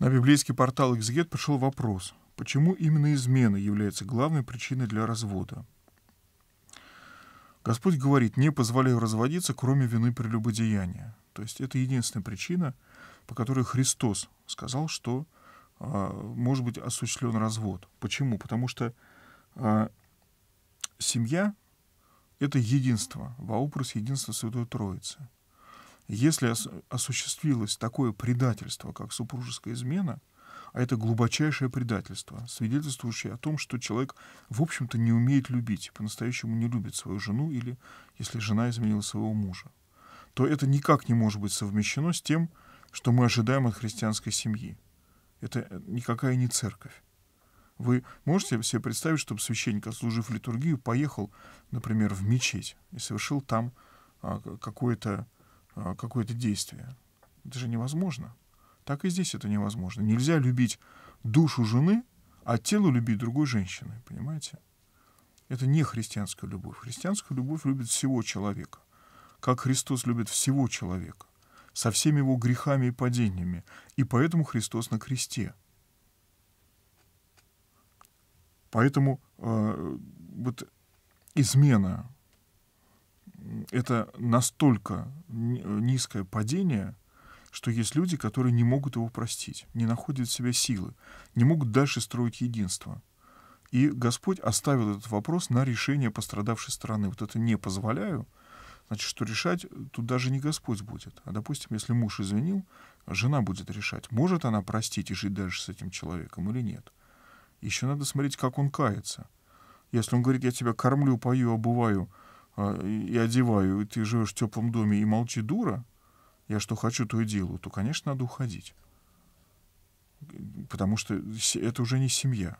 На библейский портал «Экзегет» пришел вопрос, почему именно измена является главной причиной для развода. Господь говорит, не позволяю разводиться, кроме вины прелюбодеяния. То есть это единственная причина, по которой Христос сказал, что а, может быть осуществлен развод. Почему? Потому что а, семья — это единство, вопрос единства Святой Троицы — если ос осуществилось такое предательство, как супружеская измена, а это глубочайшее предательство, свидетельствующее о том, что человек, в общем-то, не умеет любить, по-настоящему не любит свою жену или если жена изменила своего мужа, то это никак не может быть совмещено с тем, что мы ожидаем от христианской семьи. Это э, никакая не церковь. Вы можете себе представить, чтобы священник, отслужив литургию, поехал, например, в мечеть и совершил там а, какое-то Э, какое-то действие. Это же невозможно. Так и здесь это невозможно. Нельзя любить душу жены, а тело любить другой женщины, понимаете? Это не христианская любовь. Христианская любовь любит всего человека. Как Христос любит всего человека. Со всеми его грехами и падениями. И поэтому Христос на кресте. Поэтому э, вот измена это настолько низкое падение, что есть люди, которые не могут его простить, не находят в себе силы, не могут дальше строить единство. И Господь оставил этот вопрос на решение пострадавшей стороны. Вот это не позволяю, значит, что решать тут даже не Господь будет. А, допустим, если муж извинил, жена будет решать, может она простить и жить дальше с этим человеком или нет. Еще надо смотреть, как он кается. Если он говорит, я тебя кормлю, пою, обуваю, а, и одеваю, и ты живешь в теплом доме и молчи, дура, я что хочу, то и делаю, то, конечно, надо уходить. Потому что это уже не семья.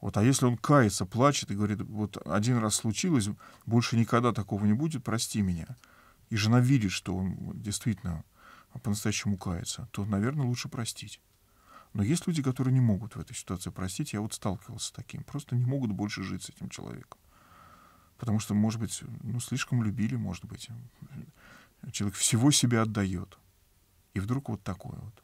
Вот, а если он кается, плачет и говорит, вот один раз случилось, больше никогда такого не будет, прости меня. И жена видит, что он действительно по-настоящему кается, то, наверное, лучше простить. Но есть люди, которые не могут в этой ситуации простить. Я вот сталкивался с таким. Просто не могут больше жить с этим человеком потому что, может быть, ну, слишком любили, может быть. Человек всего себя отдает. И вдруг вот такое вот.